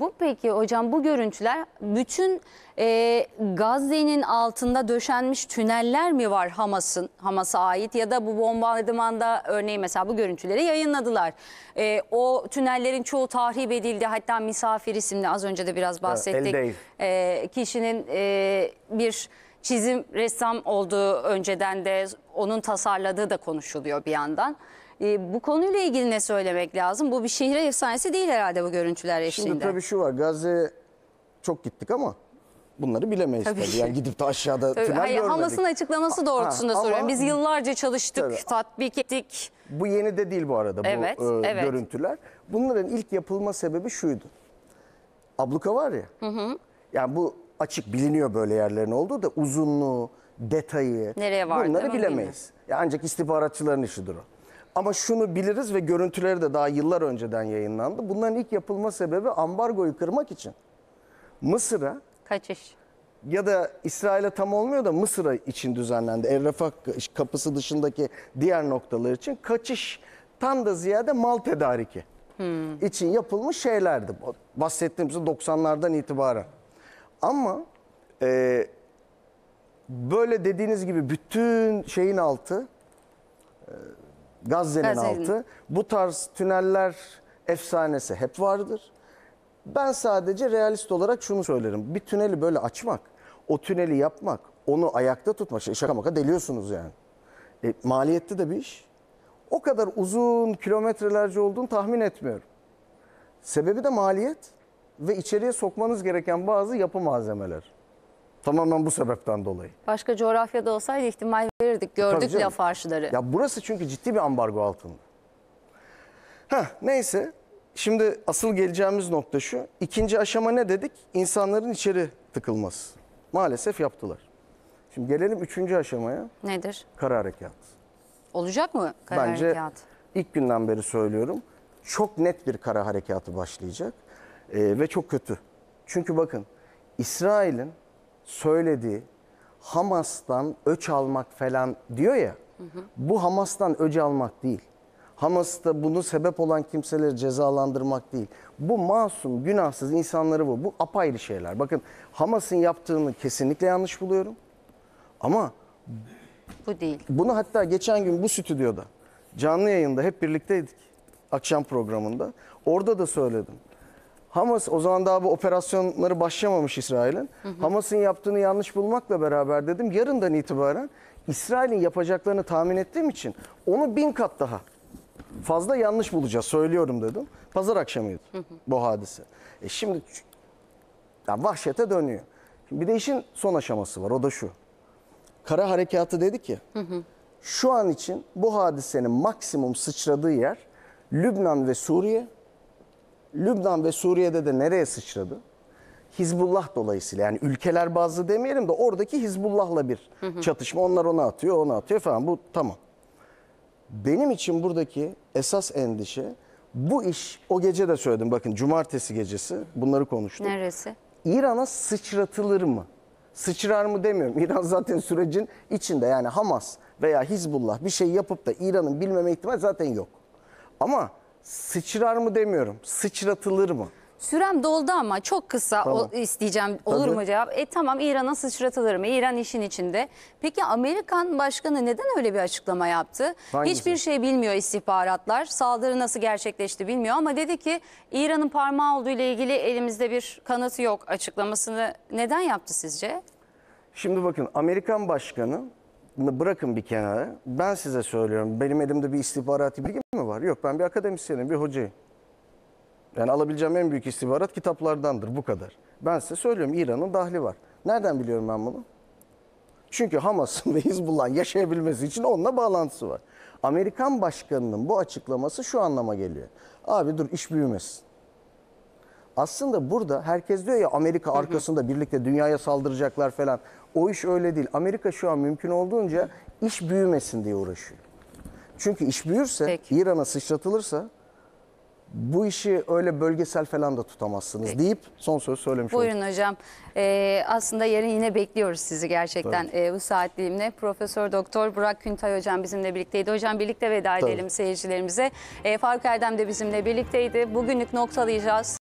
Bu peki hocam bu görüntüler bütün e, Gazze'nin altında döşenmiş tüneller mi var Hamas'ın Hamas'a ait ya da bu bombardımanda örneğin mesela bu görüntüleri yayınladılar. E, o tünellerin çoğu tahrip edildi hatta misafir isimli az önce de biraz bahsettik. Evet, e, kişinin e, bir çizim ressam olduğu önceden de onun tasarladığı da konuşuluyor bir yandan. E, bu konuyla ilgili ne söylemek lazım? Bu bir şehir efsanesi değil herhalde bu görüntüler eşliğinde. Şimdi tabii şu var Gazze çok gittik ama bunları bilemeyiz tabii. tabii. Yani gidip de aşağıda tabii, tünel hayır, görmedik. Hamas'ın açıklaması doğrultusunda soruyorum. Biz yıllarca çalıştık, tabii. tatbik ettik. Bu yeni de değil bu arada evet, bu e, evet. görüntüler. Bunların ilk yapılma sebebi şuydu. Abluka var ya. Hı hı. Yani bu açık biliniyor böyle yerlerin olduğu da uzunluğu, detayı Nereye var? bunları bilemeyiz. Ya ancak istihbaratçıların işidir o. Ama şunu biliriz ve görüntüleri de daha yıllar önceden yayınlandı. Bunların ilk yapılma sebebi ambargoyu kırmak için. Mısır'a Kaçış. ya da İsrail'e tam olmuyor da Mısır'a için düzenlendi. El Refah kapısı dışındaki diğer noktalar için kaçıştan da ziyade mal tedariki hmm. için yapılmış şeylerdi. Bahsettiğimiz 90'lardan itibaren. Ama e, böyle dediğiniz gibi bütün şeyin altı e, Gazze'nin Gazze'nin. altı bu tarz tüneller efsanesi hep vardır. Ben sadece realist olarak şunu söylerim. Bir tüneli böyle açmak, o tüneli yapmak, onu ayakta tutmak. şey- Şaka maka deliyorsunuz yani. E, maliyetli de bir iş. O kadar uzun kilometrelerce olduğunu tahmin etmiyorum. Sebebi de maliyet ve içeriye sokmanız gereken bazı yapı malzemeler. Tamamen bu sebepten dolayı. Başka coğrafyada olsaydı ihtimal verirdik. E, Gördük ya laf Ya burası çünkü ciddi bir ambargo altında. Heh, neyse şimdi asıl geleceğimiz nokta şu. İkinci aşama ne dedik? İnsanların içeri tıkılması. Maalesef yaptılar. Şimdi gelelim üçüncü aşamaya. Nedir? Kara harekat. Olacak mı kara Bence harekat? ilk günden beri söylüyorum. Çok net bir kara harekatı başlayacak. Ee, ve çok kötü. Çünkü bakın İsrail'in Söyledi, Hamas'tan öç almak falan diyor ya. Hı hı. Bu Hamas'tan öç almak değil. Hamas'ta bunu sebep olan kimseleri cezalandırmak değil. Bu masum, günahsız insanları bu. Bu apayrı şeyler. Bakın Hamas'ın yaptığını kesinlikle yanlış buluyorum. Ama bu değil. Bunu hatta geçen gün bu stüdyoda canlı yayında hep birlikteydik. Akşam programında. Orada da söyledim. Hamas o zaman daha bu operasyonları başlamamış İsrail'in. Hamas'ın yaptığını yanlış bulmakla beraber dedim yarından itibaren İsrail'in yapacaklarını tahmin ettiğim için onu bin kat daha fazla yanlış bulacağız söylüyorum dedim. Pazar akşamıydı bu hadise. E şimdi yani vahşete dönüyor. bir de işin son aşaması var o da şu. Kara harekatı dedi ki şu an için bu hadisenin maksimum sıçradığı yer Lübnan ve Suriye Lübnan ve Suriye'de de nereye sıçradı? Hizbullah dolayısıyla yani ülkeler bazlı demeyelim de oradaki Hizbullah'la bir hı hı. çatışma. Onlar ona atıyor, ona atıyor falan. Bu tamam. Benim için buradaki esas endişe bu iş o gece de söyledim bakın cumartesi gecesi bunları konuştuk. Neresi? İran'a sıçratılır mı? Sıçrar mı demiyorum. İran zaten sürecin içinde yani Hamas veya Hizbullah bir şey yapıp da İran'ın bilmeme ihtimali zaten yok. Ama Sıçrar mı demiyorum. Sıçratılır mı? Sürem doldu ama çok kısa tamam. o, isteyeceğim. Olur Tabii. mu cevap? E tamam İran'a sıçratılır mı? İran işin içinde. Peki Amerikan başkanı neden öyle bir açıklama yaptı? Hangisi? Hiçbir şey bilmiyor istihbaratlar. Saldırı nasıl gerçekleşti bilmiyor ama dedi ki İran'ın parmağı olduğu ile ilgili elimizde bir kanıtı yok açıklamasını neden yaptı sizce? Şimdi bakın Amerikan başkanı bırakın bir kenara. Ben size söylüyorum. Benim elimde bir istihbarat bilgi mi var? Yok ben bir akademisyenim, bir hocayım. Yani alabileceğim en büyük istihbarat kitaplardandır bu kadar. Ben size söylüyorum İran'ın dahli var. Nereden biliyorum ben bunu? Çünkü Hamas'ın ve Hizbullah'ın yaşayabilmesi için onunla bağlantısı var. Amerikan başkanının bu açıklaması şu anlama geliyor. Abi dur iş büyümesin. Aslında burada herkes diyor ya Amerika arkasında birlikte dünyaya saldıracaklar falan. O iş öyle değil. Amerika şu an mümkün olduğunca iş büyümesin diye uğraşıyor. Çünkü iş büyürse, İran'a sıçratılırsa bu işi öyle bölgesel falan da tutamazsınız Peki. deyip son söz söylemiş Buyurun oldum. hocam. Ee, aslında yarın yine bekliyoruz sizi gerçekten ee, bu saat dilimine. Profesör Doktor Burak Küntay hocam bizimle birlikteydi. Hocam birlikte veda Tabii. edelim seyircilerimize. Ee, Faruk Erdem de bizimle birlikteydi. Bugünlük noktalayacağız.